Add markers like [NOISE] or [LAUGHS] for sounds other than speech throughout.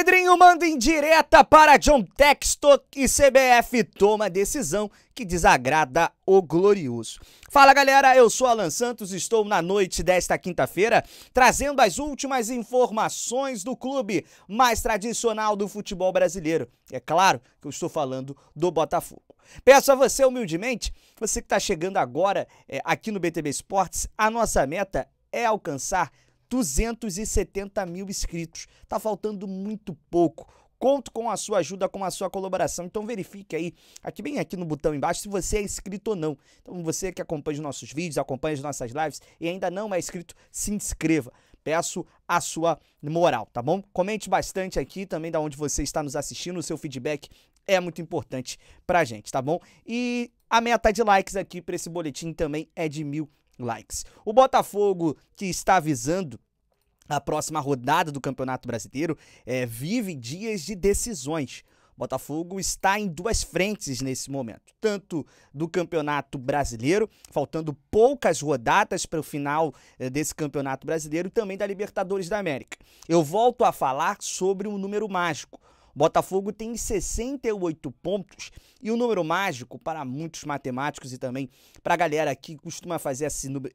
Pedrinho manda em direta para John Textor e CBF toma decisão que desagrada o glorioso. Fala galera, eu sou Alan Santos, estou na noite desta quinta-feira trazendo as últimas informações do clube mais tradicional do futebol brasileiro. É claro que eu estou falando do Botafogo. Peço a você humildemente, você que está chegando agora é, aqui no BTB Esportes, a nossa meta é alcançar 270 mil inscritos. Tá faltando muito pouco. Conto com a sua ajuda, com a sua colaboração. Então verifique aí, aqui bem aqui no botão embaixo, se você é inscrito ou não. Então você que acompanha os nossos vídeos, acompanha as nossas lives e ainda não é inscrito, se inscreva. Peço a sua moral, tá bom? Comente bastante aqui também da onde você está nos assistindo, o seu feedback é muito importante pra gente, tá bom? E a meta de likes aqui para esse boletim também é de mil likes. O Botafogo que está avisando a próxima rodada do Campeonato Brasileiro é, vive dias de decisões. Botafogo está em duas frentes nesse momento, tanto do Campeonato Brasileiro, faltando poucas rodadas para o final é, desse Campeonato Brasileiro, e também da Libertadores da América. Eu volto a falar sobre o um número mágico. O Botafogo tem 68 pontos e o um número mágico para muitos matemáticos e também para a galera que costuma fazer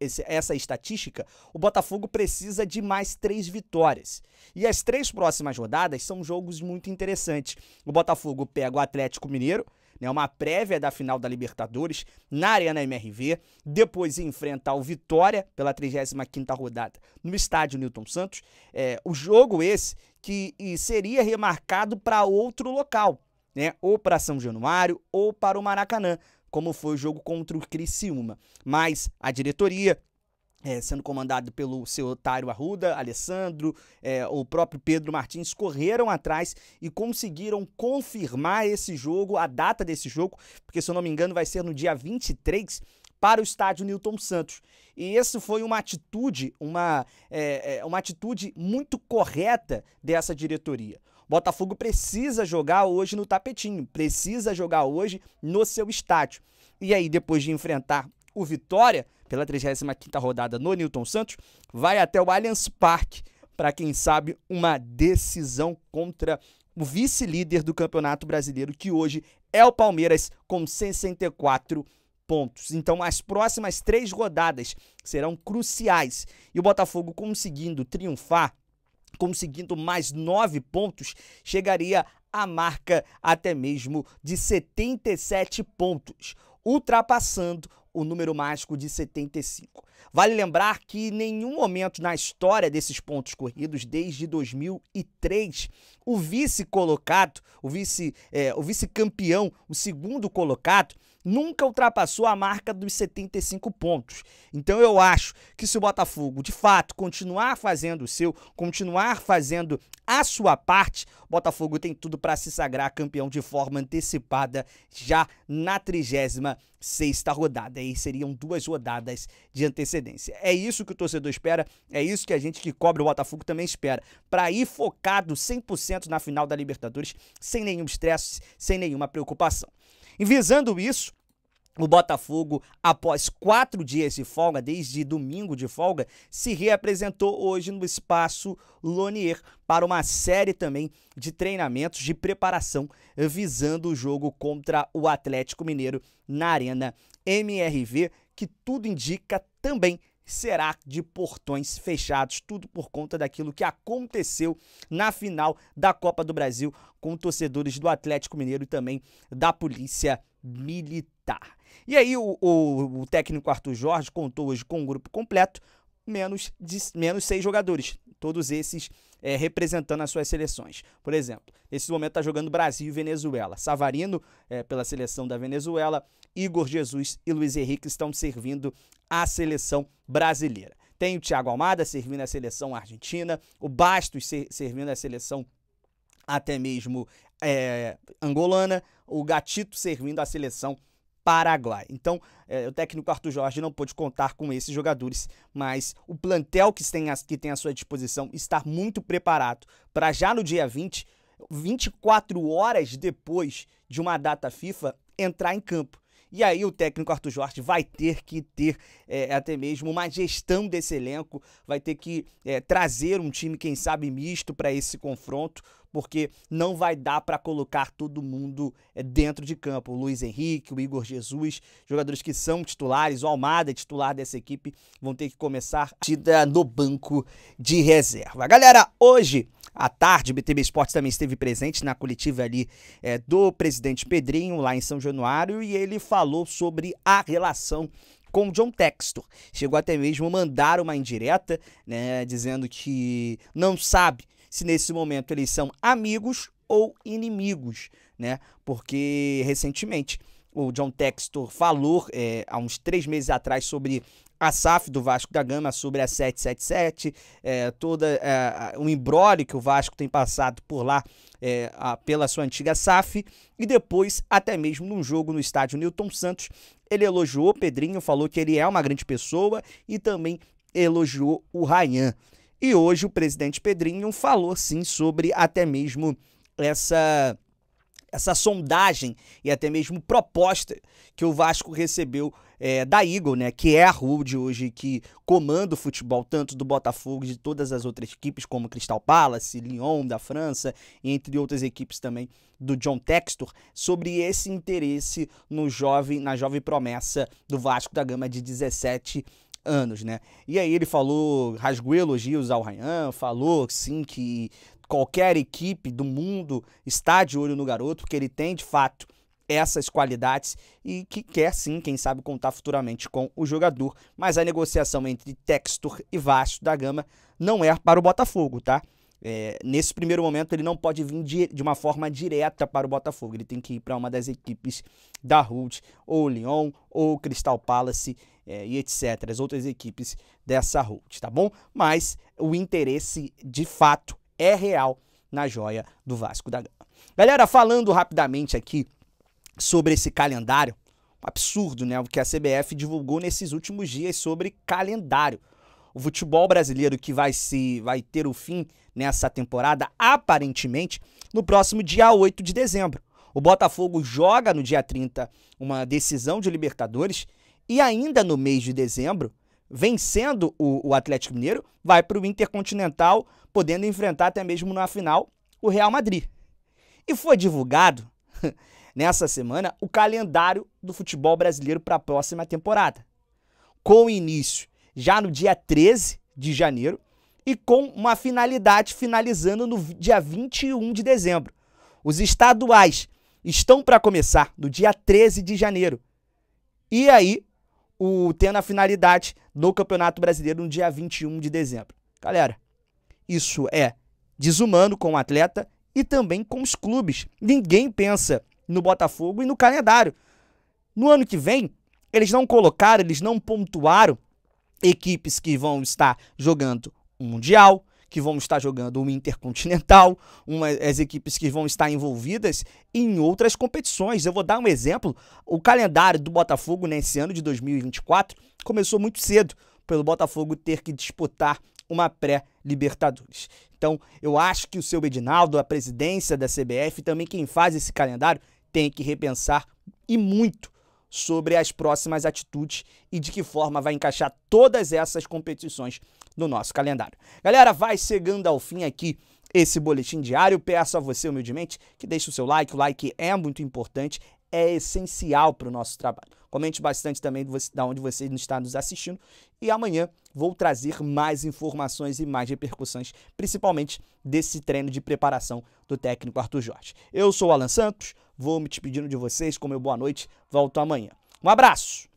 esse, essa estatística, o Botafogo precisa de mais três vitórias. E as três próximas rodadas são jogos muito interessantes. O Botafogo pega o Atlético Mineiro, né, uma prévia da final da Libertadores na Arena MRV, depois enfrenta o Vitória pela 35ª rodada no estádio Newton Santos. É, o jogo esse que seria remarcado para outro local, né? Ou para São Januário ou para o Maracanã, como foi o jogo contra o Criciúma. Mas a diretoria é, sendo comandado pelo seu Otário Arruda, Alessandro, é, o próprio Pedro Martins, correram atrás e conseguiram confirmar esse jogo, a data desse jogo, porque se eu não me engano vai ser no dia 23 para o estádio Newton Santos. E essa foi uma atitude, uma, é, é, uma atitude muito correta dessa diretoria. Botafogo precisa jogar hoje no tapetinho, precisa jogar hoje no seu estádio. E aí, depois de enfrentar o Vitória pela 35ª rodada no Newton Santos, vai até o Allianz Parque para quem sabe uma decisão contra o vice-líder do Campeonato Brasileiro, que hoje é o Palmeiras com 64 pontos. Então, as próximas três rodadas serão cruciais. E o Botafogo conseguindo triunfar, conseguindo mais nove pontos, chegaria à marca até mesmo de 77 pontos, ultrapassando o número mágico de 75. Vale lembrar que em nenhum momento na história desses pontos corridos, desde 2003, o vice colocado, eh, o vice, é, o vice campeão, o segundo colocado, nunca ultrapassou a marca dos 75 pontos. Então eu acho que se o Botafogo, de fato, continuar fazendo o seu, continuar fazendo a sua parte, o Botafogo tem tudo para se sagrar campeão de forma antecipada já na 36 rodada. E seriam duas rodadas de antecedência. É isso que o torcedor espera, é isso que a gente que cobre o Botafogo também espera. Para ir focado 100% na final da Libertadores, sem nenhum estresse, sem nenhuma preocupação. E visando isso, o Botafogo, após quatro dias de folga, desde domingo de folga, se reapresentou hoje no espaço Lonier para uma série também de treinamentos de preparação visando o jogo contra o Atlético Mineiro na Arena MRV, que tudo indica também será de portões fechados, tudo por conta daquilo que aconteceu na final da Copa do Brasil com torcedores do Atlético Mineiro e também da Polícia Militar. E aí o, o, o técnico Arthur Jorge contou hoje com um grupo completo, menos, de, menos seis jogadores, todos esses é, representando as suas seleções. Por exemplo, nesse momento está jogando Brasil e Venezuela. Savarino é, pela seleção da Venezuela, Igor Jesus e Luiz Henrique estão servindo à seleção brasileira. Tem o Thiago Almada servindo à seleção argentina, o Bastos servindo à seleção até mesmo é, angolana, o Gatito servindo à seleção Paraguai. Então, é, o técnico Arthur Jorge não pôde contar com esses jogadores, mas o plantel que tem, a, que tem à sua disposição está muito preparado para já no dia 20, 24 horas depois de uma data FIFA, entrar em campo. E aí o técnico Arthur Jorge vai ter que ter é, até mesmo uma gestão desse elenco, vai ter que é, trazer um time, quem sabe, misto para esse confronto porque não vai dar para colocar todo mundo eh, dentro de campo. O Luiz Henrique, o Igor Jesus, jogadores que são titulares, o Almada é titular dessa equipe, vão ter que começar a partida no banco de reserva. Galera, hoje à tarde, o BTB Esportes também esteve presente na coletiva ali é, do presidente Pedrinho, lá em São Januário, e ele falou sobre a relação com John Textor. Chegou até mesmo a mandar uma indireta, né, dizendo que não sabe se nesse momento eles são amigos ou inimigos, né? Porque recentemente o John Textor falou é, há uns três meses atrás sobre a SAF do Vasco da Gama, sobre a 777, é, todo é, o imbróglio que o Vasco tem passado por lá é, a, pela sua antiga SAF, e depois, até mesmo num jogo no estádio Newton Santos, ele elogiou o Pedrinho, falou que ele é uma grande pessoa e também elogiou o Rayan. E hoje o presidente Pedrinho falou sim sobre até mesmo essa essa sondagem e até mesmo proposta que o Vasco recebeu é, da Eagle, né, que é a Rude hoje que comanda o futebol tanto do Botafogo de todas as outras equipes como Crystal Palace, Lyon da França, entre outras equipes também do John Textor, sobre esse interesse no jovem, na jovem promessa do Vasco da Gama de 17 anos, né? E aí ele falou, rasgou elogios ao Ryan, falou sim que qualquer equipe do mundo está de olho no garoto, porque ele tem de fato essas qualidades e que quer sim, quem sabe, contar futuramente com o jogador. Mas a negociação entre Textor e Vasco da Gama não é para o Botafogo, tá? É, nesse primeiro momento ele não pode vir de, de, uma forma direta para o Botafogo, ele tem que ir para uma das equipes da Ruth, ou Lyon, ou Crystal Palace, é, e etc., as outras equipes dessa route, tá bom? Mas o interesse de fato é real na joia do Vasco da Gama. Galera, falando rapidamente aqui sobre esse calendário, um absurdo, né? O que a CBF divulgou nesses últimos dias sobre calendário. O futebol brasileiro que vai se vai ter o fim nessa temporada, aparentemente, no próximo dia 8 de dezembro. O Botafogo joga no dia 30 uma decisão de Libertadores e ainda no mês de dezembro, vencendo o, o Atlético Mineiro, vai para o Intercontinental, podendo enfrentar até mesmo na final o Real Madrid. E foi divulgado [LAUGHS] nessa semana o calendário do futebol brasileiro para a próxima temporada, com início já no dia 13 de janeiro e com uma finalidade finalizando no dia 21 de dezembro. Os estaduais estão para começar no dia 13 de janeiro. E aí o tendo a finalidade no Campeonato Brasileiro no dia 21 de dezembro. Galera, isso é desumano com o atleta e também com os clubes. Ninguém pensa no Botafogo e no calendário. No ano que vem, eles não colocaram, eles não pontuaram equipes que vão estar jogando um Mundial, que vão estar jogando um Intercontinental, uma, as equipes que vão estar envolvidas em outras competições. Eu vou dar um exemplo: o calendário do Botafogo nesse né, ano de 2024 começou muito cedo, pelo Botafogo ter que disputar uma pré-Libertadores. Então, eu acho que o seu Edinaldo, a presidência da CBF, também quem faz esse calendário, tem que repensar e muito sobre as próximas atitudes e de que forma vai encaixar todas essas competições no nosso calendário. Galera, vai chegando ao fim aqui esse boletim diário. Peço a você, humildemente, que deixe o seu like. O like é muito importante, é essencial para o nosso trabalho. Comente bastante também de onde você está nos assistindo. E amanhã vou trazer mais informações e mais repercussões, principalmente desse treino de preparação do técnico Arthur Jorge. Eu sou o Alan Santos. Vou me despedindo de vocês, como meu boa noite, volto amanhã. Um abraço!